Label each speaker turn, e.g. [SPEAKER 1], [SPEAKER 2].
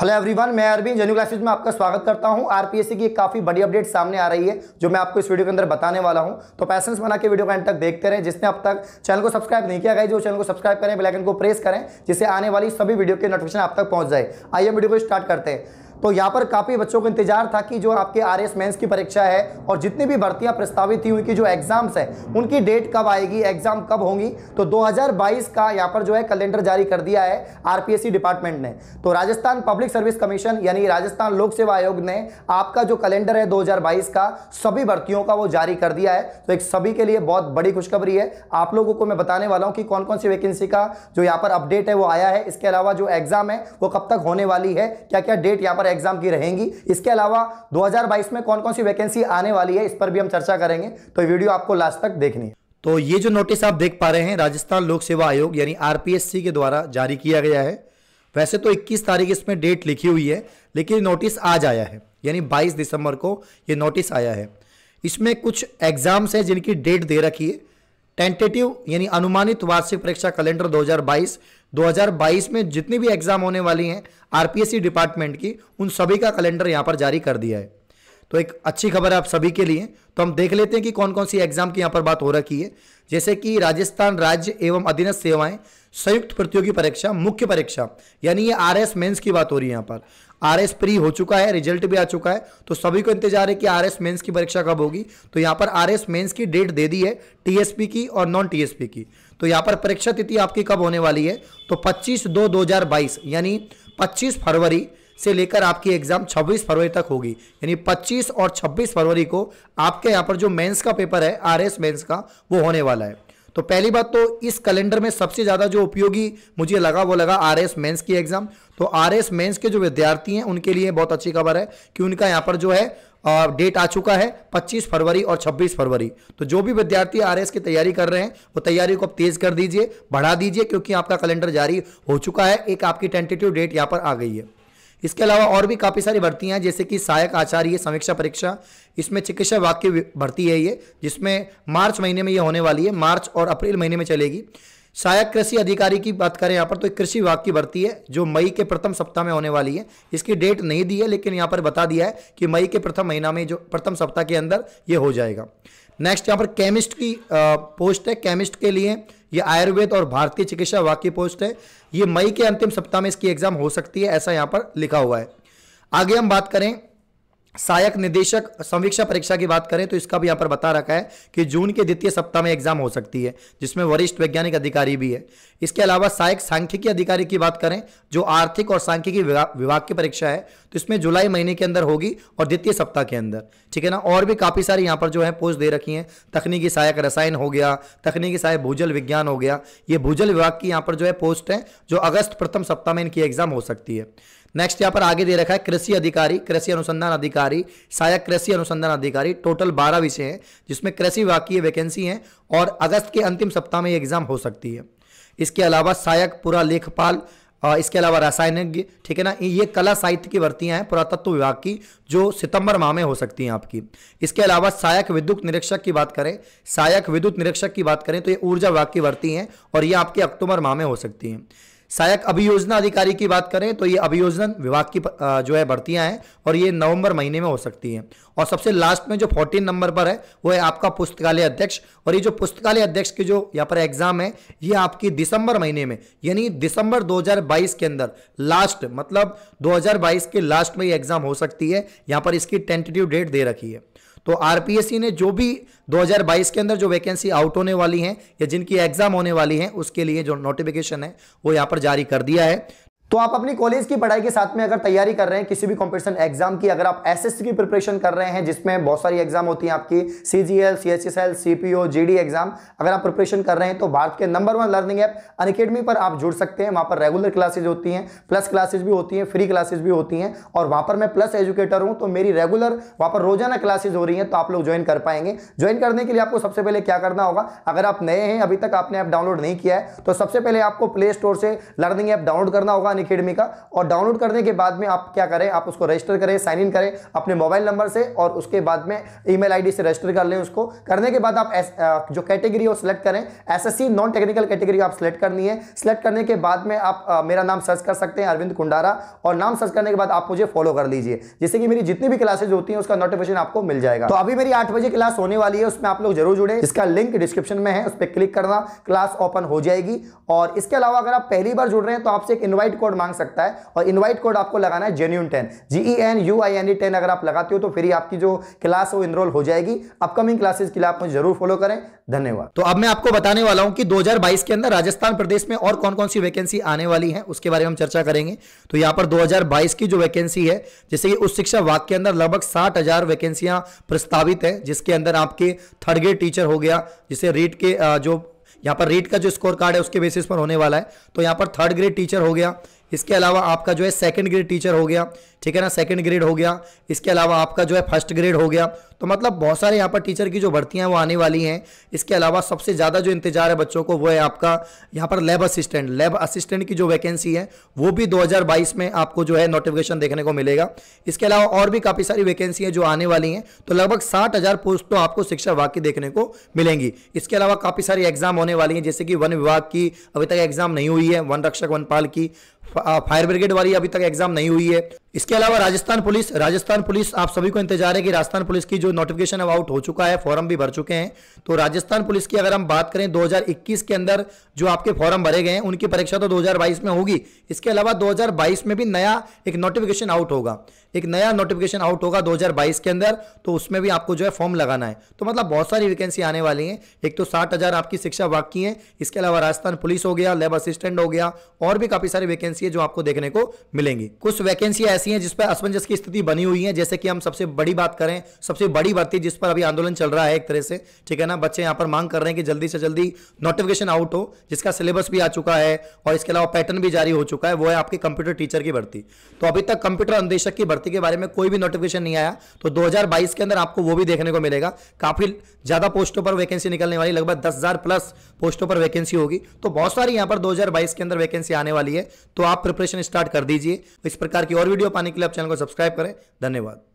[SPEAKER 1] hello everyone मैं Arvind जेन्यू classes में आपका स्वागत करता हूं आरपीएससी की एक काफ़ी बड़ी अपडेट सामने आ रही है जो मैं आपको इस वीडियो के अंदर बताने वाला हूं तो पैसेंस बना के वीडियो को एंड तक देखते रहें जिसने अब तक चैनल को सब्सक्राइब नहीं किया गया जो चैनल को सब्सक्राइब करें बेलाइकन को प्रेस करें जिससे आने वाली सभी वीडियो के नोटिफिकेशन आप तक पहुँच जाए आइए वीडियो को स्टार्ट करते हैं तो यहाँ पर काफ़ी बच्चों को इंतजार था कि जो आपके आर एस मेन्स की परीक्षा है और जितनी भी भर्तियां प्रस्तावित थी उनकी जो एग्ज़ाम्स है उनकी डेट कब आएगी एग्ज़ाम कब होंगी तो 2022 का यहाँ पर जो है कैलेंडर जारी कर दिया है आरपीएससी डिपार्टमेंट ने तो राजस्थान पब्लिक सर्विस कमीशन यानी राजस्थान लोक सेवा आयोग ने आपका जो कैलेंडर है दो का सभी भर्तियों का वो जारी कर दिया है तो एक सभी के लिए बहुत बड़ी खुशखबरी है आप लोगों को मैं बताने वाला हूँ कि कौन कौन सी वैकेंसी का जो यहाँ पर अपडेट है वो आया है इसके अलावा जो एग्जाम है वो कब तक होने वाली है क्या क्या डेट यहाँ पर एग्जाम की रहेंगी इसके अलावा 2022 में कौन कौन सी वैकेंसी आने वाली है इस पर भी हम चर्चा करेंगे तो वीडियो आपको लास्ट तक देखनी है तो ये जो नोटिस आप देख पा रहे हैं राजस्थान लोक सेवा आयोग यानी आर के द्वारा जारी किया गया है वैसे तो इक्कीस तारीख इसमें डेट लिखी हुई है लेकिन नोटिस आज आया है यानी बाईस दिसंबर को ये नोटिस आया है इसमें कुछ एग्जाम्स हैं जिनकी डेट दे रखी है टेंटेटिव यानी अनुमानित वार्षिक परीक्षा कैलेंडर 2022 2022 में जितनी भी एग्जाम होने वाली हैं आरपीएससी डिपार्टमेंट की उन सभी का कैलेंडर यहां पर जारी कर दिया है तो एक अच्छी खबर है आप सभी के लिए तो हम देख लेते हैं कि कौन कौन सी एग्जाम की यहाँ पर बात हो रखी है जैसे कि राजस्थान राज्य एवं अधीनस्थ सेवाएं संयुक्त प्रतियोगी परीक्षा मुख्य परीक्षा यानी ये आर एस मेन्स की बात हो रही है यहाँ पर आर एस प्री हो चुका है रिजल्ट भी आ चुका है तो सभी को इंतजार है कि आर एस मेन्स की परीक्षा कब होगी तो यहाँ पर आर एस मेन्स की डेट दे दी है टीएसपी की और नॉन टीएसपी की तो यहाँ पर परीक्षा तिथि आपकी कब होने वाली है तो 25 दो 2022 यानी 25 फरवरी से लेकर आपकी एग्जाम 26 फरवरी तक होगी यानी 25 और 26 फरवरी को आपके यहाँ पर जो मेंस का पेपर है आरएस मेंस का वो होने वाला है तो पहली बात तो इस कैलेंडर में सबसे ज़्यादा जो उपयोगी मुझे लगा वो लगा आर एस मेन्स की एग्ज़ाम तो आर एस मेन्स के जो विद्यार्थी हैं उनके लिए बहुत अच्छी खबर है कि उनका यहाँ पर जो है डेट आ चुका है 25 फरवरी और 26 फरवरी तो जो भी विद्यार्थी आरएस की तैयारी कर रहे हैं वो तैयारी को अब तेज कर दीजिए बढ़ा दीजिए क्योंकि आपका कैलेंडर जारी हो चुका है एक आपकी टेंटेटिव डेट यहाँ पर आ गई है इसके अलावा और भी काफ़ी सारी भर्तियाँ हैं जैसे कि सहायक आचार्य समीक्षा परीक्षा इसमें चिकित्सा वाक्य भर्ती है ये जिसमें मार्च महीने में ये होने वाली है मार्च और अप्रैल महीने में चलेगी सहायक कृषि अधिकारी की बात करें यहाँ पर तो कृषि विभाग की भर्ती है जो मई के प्रथम सप्ताह में होने वाली है इसकी डेट नहीं दी है लेकिन यहाँ पर बता दिया है कि मई के प्रथम महीना में जो प्रथम सप्ताह के अंदर ये हो जाएगा नेक्स्ट यहाँ पर केमिस्ट की पोस्ट है केमिस्ट के लिए ये आयुर्वेद और भारतीय चिकित्सा विभाग की पोस्ट है ये मई के अंतिम सप्ताह में इसकी एग्जाम हो सकती है ऐसा यहाँ पर लिखा हुआ है आगे हम बात करें सहायक निदेशक समीक्षा परीक्षा की बात करें तो इसका भी यहाँ पर बता रखा है कि जून के द्वितीय सप्ताह में एग्जाम हो सकती है जिसमें वरिष्ठ वैज्ञानिक अधिकारी भी है इसके अलावा सहायक सांख्यिकी अधिकारी की बात करें जो आर्थिक और सांख्यिकी विभाग की परीक्षा है तो इसमें जुलाई महीने के अंदर होगी और द्वितीय सप्ताह के अंदर ठीक है ना और भी काफ़ी सारी यहाँ पर जो है पोस्ट दे रखी हैं तकनीकी सहायक रसायन हो गया तकनीकी सहायक भूजल विज्ञान हो गया ये भूजल विभाग की यहाँ पर जो है पोस्ट है जो अगस्त प्रथम सप्ताह में इनकी एग्जाम हो सकती है नेक्स्ट यहाँ पर आगे दे रखा है कृषि अधिकारी कृषि अनुसंधान अधिकारी सहायक कृषि अनुसंधान अधिकारी टोटल बारह विषय हैं जिसमें कृषि विभाग की वैकेंसी है और अगस्त के अंतिम सप्ताह में ये एग्जाम हो सकती है इसके अलावा सहायक पूरा लेखपाल इसके अलावा रासायनिक ठीक है ना ये कला साहित्य की भर्तियाँ हैं पुरातत्व विभाग की जो सितंबर माह में हो सकती हैं आपकी इसके अलावा सहायक विद्युत निरीक्षक की बात करें सहायक विद्युत निरीक्षक की बात करें तो ये ऊर्जा विभाग की भर्ती हैं और ये आपकी अक्टूबर माह में हो सकती हैं सहायक अभियोजना अधिकारी की बात करें तो ये अभियोजन विभाग की जो है भर्तियां हैं और ये नवंबर महीने में हो सकती हैं और सबसे लास्ट में जो फोर्टीन नंबर पर है वो है आपका पुस्तकालय अध्यक्ष और ये जो पुस्तकालय अध्यक्ष के जो यहाँ पर एग्जाम है ये आपकी दिसंबर महीने में यानी दिसंबर 2022 के अंदर लास्ट मतलब 2022 के लास्ट में ये एग्जाम हो सकती है यहाँ पर इसकी टेंटेटिव डेट दे रखी है तो आरपीएससी ने जो भी 2022 के अंदर जो वैकेंसी आउट होने वाली हैं या जिनकी एग्जाम होने वाली हैं उसके लिए जो नोटिफिकेशन है वो यहाँ पर जारी कर दिया है तो आप अपनी कॉलेज की पढ़ाई के साथ में अगर तैयारी कर रहे हैं किसी भी कॉम्पिटिशन एग्जाम की अगर आप एसएससी की प्रिपरेशन कर रहे हैं जिसमें बहुत सारी एग्जाम होती हैं आपकी C G L C H S L C P O G D exam अगर आप प्रिपरेशन कर रहे हैं तो भारत के number one learning app Unacademy पर आप जुड़ सकते हैं वहाँ पर रेगुलर क्लासेज होती हैं प्लस क्लासेज भी होती हैं फ्री क्लासेज भी होती हैं और वहाँ पर मैं प्लस एजुकेटर हूँ तो मेरी रेगुलर वहाँ पर रोजाना क्लासेज हो रही हैं तो आप लोग ज्वाइन कर पाएंगे ज्वाइन करने के लिए आपको सबसे पहले क्या करना होगा अगर आप नए हैं अभी तक आपने ऐप डाउनलोड नहीं किया है तो सबसे पहले आपको प्ले स्टोर से लर्निंग ऐप डाउनलोड करना होगा किसान अकेडमी का और डाउनलोड करने के बाद में आप क्या करें आप उसको रजिस्टर करें साइन इन करें अपने मोबाइल नंबर से और उसके बाद में ईमेल आईडी से रजिस्टर कर लें उसको करने के बाद आप एस, uh, जो कैटेगरी है वो सिलेक्ट करें एसएससी नॉन टेक्निकल कैटेगरी आप सिलेक्ट करनी है सिलेक्ट करने के बाद में आप आ, uh, मेरा नाम सर्च कर सकते हैं अरविंद कुंडारा और नाम सर्च करने के बाद आप मुझे फॉलो कर लीजिए जिससे कि मेरी जितनी भी क्लासेज होती हैं उसका नोटिफिकेशन आपको मिल जाएगा तो अभी मेरी आठ बजे क्लास होने वाली है उसमें आप लोग जरूर जुड़े इसका लिंक डिस्क्रिप्शन में है उस पर क्लिक करना क्लास ओपन हो जाएगी और इसके अलावा अगर आप पहली बार जुड़ रहे हैं तो आपसे एक इन्वाइट कोड कोड मांग सकता है और इनवाइट कोड आपको लगाना है genuine ten G E N U I N E ten अगर आप लगाते हो तो फिर आपकी जो क्लास है वो इनरोल हो जाएगी अपकमिंग क्लासेस के लिए आप मुझे जरूर फॉलो करें धन्यवाद तो अब मैं आपको बताने वाला हूं कि 2022 के अंदर राजस्थान प्रदेश में और कौन कौन सी वैकेंसी आने वाली है उसके बारे में हम चर्चा करेंगे तो यहाँ पर 2022 की जो वैकेंसी है जैसे कि उस शिक्षा वाक के अंदर लगभग साठ हजार वैकेंसियां प्रस्तावित है जिसके अंदर आपके थर्ड ग्रेड टीचर हो गया जिसे रीट के जो यहां पर रीट का जो स्कोर कार्ड है उसके बेसिस पर होने वाला है तो यहां पर थर्ड ग्रेड टीचर हो गया इसके अलावा आपका जो है सेकंड ग्रेड टीचर हो गया ठीक है ना सेकंड ग्रेड हो गया इसके अलावा आपका जो है फर्स्ट ग्रेड हो गया तो मतलब बहुत सारे यहाँ पर टीचर की जो भर्तियाँ वो आने वाली हैं इसके अलावा सबसे ज़्यादा जो इंतजार है बच्चों को वो है आपका यहाँ पर लैब असिस्टेंट लैब असिस्टेंट की जो वैकेंसी है वो भी दो में आपको जो है नोटिफिकेशन देखने को मिलेगा इसके अलावा और भी काफ़ी सारी वैकेंसी है जो आने वाली हैं तो लगभग साठ पोस्ट तो आपको शिक्षा विभाग की देखने को मिलेंगी इसके अलावा काफ़ी सारी एग्जाम होने वाली हैं जैसे कि वन विभाग की अभी तक एग्जाम नहीं हुई है वन रक्षक वनपाल की फायर ब्रिगेड uh, वाली अभी तक एग्जाम नहीं हुई है इसके अलावा राजस्थान पुलिस राजस्थान पुलिस आप सभी को इंतजार है कि राजस्थान पुलिस की जो नोटिफिकेशन अब आउट हो चुका है फॉर्म भी भर चुके हैं तो राजस्थान पुलिस की अगर हम बात करें 2021 के अंदर जो आपके फॉर्म भरे गए हैं उनकी परीक्षा तो 2022 में होगी इसके अलावा 2022 में भी नया एक नोटिफिकेशन आउट होगा एक नया नोटिफिकेशन आउट होगा दो के अंदर तो उसमें भी आपको जो है फॉर्म लगाना है तो मतलब बहुत सारी वैकेंसी आने वाली हैं एक तो साठ हज़ार आपकी शिक्षा विभाग की है इसके अलावा राजस्थान पुलिस हो गया लेब असिस्टेंट हो गया और भी काफ़ी सारी वैकेंसी है जो आपको देखने को मिलेंगी कुछ वैकेंसी ऐसी हैं जिस पर असमंजस की स्थिति बनी हुई है जैसे कि हम सबसे बड़ी बात करें सबसे बड़ी भर्ती जिस पर अभी आंदोलन चल रहा है एक तरह से ठीक है ना बच्चे यहाँ पर मांग कर रहे हैं कि जल्दी से जल्दी नोटिफिकेशन आउट हो जिसका सिलेबस भी आ चुका है और इसके अलावा पैटर्न भी जारी हो चुका है वो है आपकी कंप्यूटर टीचर की भर्ती तो अभी तक कंप्यूटर अन्वेषक की भर्ती के बारे में कोई भी नोटिफिकेशन नहीं आया तो दो के अंदर आपको वो भी देखने को मिलेगा काफी ज्यादा पोस्टों पर वैकेंसी निकलने वाली लगभग दस प्लस पोस्टों पर वैकेंसी होगी तो बहुत सारी यहां पर दो के अंदर वैकेंसी आने वाली है तो आप प्रिपरेशन स्टार्ट कर दीजिए इस प्रकार की और वीडियो वीडियो पाने के लिए आप चैनल को सब्सक्राइब करें धन्यवाद